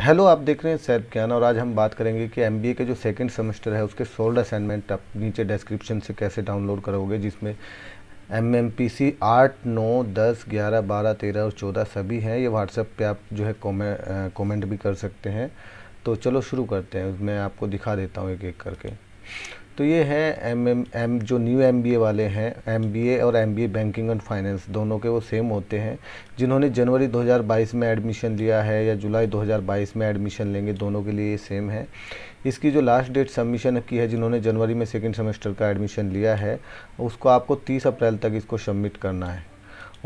hello आप देख रहे हैं सैब ज्ञान और आज हम बात करेंगे कि एम के जो सेकेंड सेमेस्टर है उसके सोल्ड असाइनमेंट आप नीचे डिस्क्रिप्शन से कैसे डाउनलोड करोगे जिसमें एम एम पी सी आठ नौ दस ग्यारह बारह तेरह और चौदह सभी हैं ये व्हाट्सएप पे आप जो है कमेंट भी कर सकते हैं तो चलो शुरू करते हैं मैं आपको दिखा देता हूँ एक एक करके तो ये है एम एम एम जो न्यू एम बी ए वाले हैं एम बी ए और M B A banking and finance दोनों के वो सेम होते हैं जिन्होंने जनवरी 2022 में एडमिशन लिया है या जुलाई 2022 में एडमिशन लेंगे दोनों के लिए ये सेम है इसकी जो लास्ट डेट सबमिशन की है जिन्होंने जनवरी में सेकेंड सेमेस्टर का एडमिशन लिया है उसको आपको तीस अप्रैल तक इसको सबमिट करना है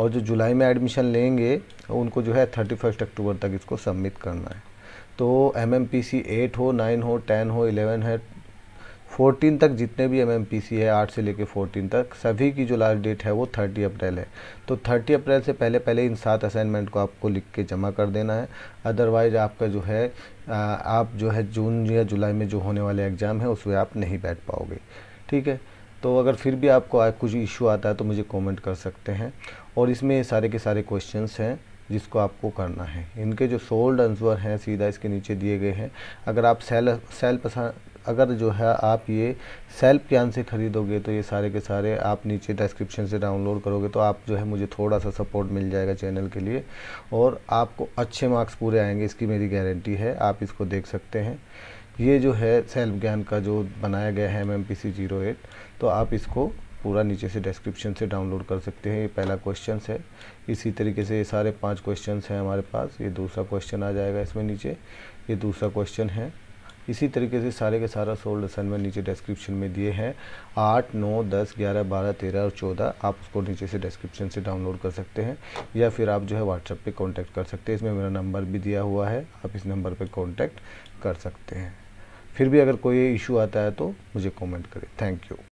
और जो जुलाई में एडमिशन लेंगे उनको जो है थर्टी फर्स्ट अक्टूबर तक इसको सबमिट करना है तो M M P C eight हो नाइन हो टेन हो इलेवन है 14 तक जितने भी एम है 8 से लेकर 14 तक सभी की जो लास्ट डेट है वो 30 अप्रैल है तो 30 अप्रैल से पहले पहले इन सात असाइनमेंट को आपको लिख के जमा कर देना है अदरवाइज आपका जो है आप जो है जून या जुलाई में जो होने वाले एग्ज़ाम है उसमें आप नहीं बैठ पाओगे ठीक है तो अगर फिर भी आपको कुछ इशू आता है तो मुझे कॉमेंट कर सकते हैं और इसमें सारे के सारे क्वेश्चन हैं जिसको आपको करना है इनके जो सोल्ड अंसवर हैं सीधा इसके नीचे दिए गए हैं अगर आप सेल सेल अगर जो है आप ये सेल्फ ज्ञान से ख़रीदोगे तो ये सारे के सारे आप नीचे डिस्क्रिप्शन से डाउनलोड करोगे तो आप जो है मुझे थोड़ा सा सपोर्ट मिल जाएगा चैनल के लिए और आपको अच्छे मार्क्स पूरे आएंगे इसकी मेरी गारंटी है आप इसको देख सकते हैं ये जो है सेल्फ ज्ञान का जो बनाया गया है M M P C zero eight तो आप इसको पूरा नीचे से डिस्क्रिप्शन से डाउनलोड कर सकते हैं ये पहला क्वेश्चन है इसी तरीके से ये सारे पांच क्वेश्चन हैं हमारे पास ये दूसरा क्वेश्चन आ जाएगा इसमें नीचे ये दूसरा क्वेश्चन है इसी तरीके से सारे के सारा सोल्ड सन में नीचे डिस्क्रिप्शन में दिए हैं आठ नौ दस ग्यारह बारह तेरह और चौदह आप उसको नीचे से डिस्क्रिप्शन से डाउनलोड कर सकते हैं या फिर आप जो है व्हाट्सएप पर कॉन्टैक्ट कर सकते हैं इसमें मेरा नंबर भी दिया हुआ है आप इस नंबर पर कॉन्टैक्ट कर सकते हैं फिर भी अगर कोई इशू आता है तो मुझे कॉमेंट करें थैंक यू